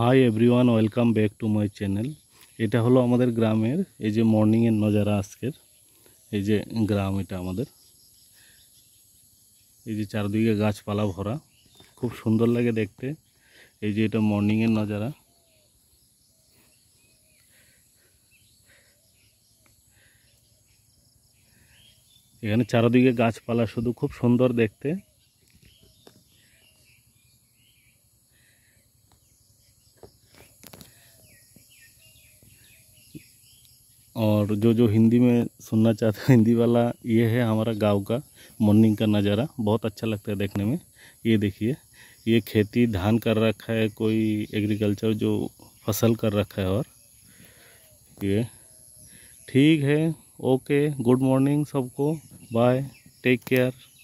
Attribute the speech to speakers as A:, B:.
A: high everyone welcome back to my channel এটা হলো আমাদের গ্রামের এই যে মর্নিংয়ের নজারা আজকের এই যে গ্রাম এটা আমাদের এই যে চারদিকে গাছপালা ভরা খুব সুন্দর লাগে দেখতে এই যে এটা মর্নিংয়ের নজারা এখানে চারদিকে গাছপালা শুধু খুব সুন্দর দেখতে और जो जो हिंदी में सुनना चाहते हैं हिंदी वाला ये है हमारा गांव का मॉर्निंग का नज़ारा बहुत अच्छा लगता है देखने में ये देखिए ये खेती धान कर रखा है कोई एग्रीकल्चर जो फसल कर रखा है और ये ठीक है ओके गुड मॉर्निंग सबको बाय टेक केयर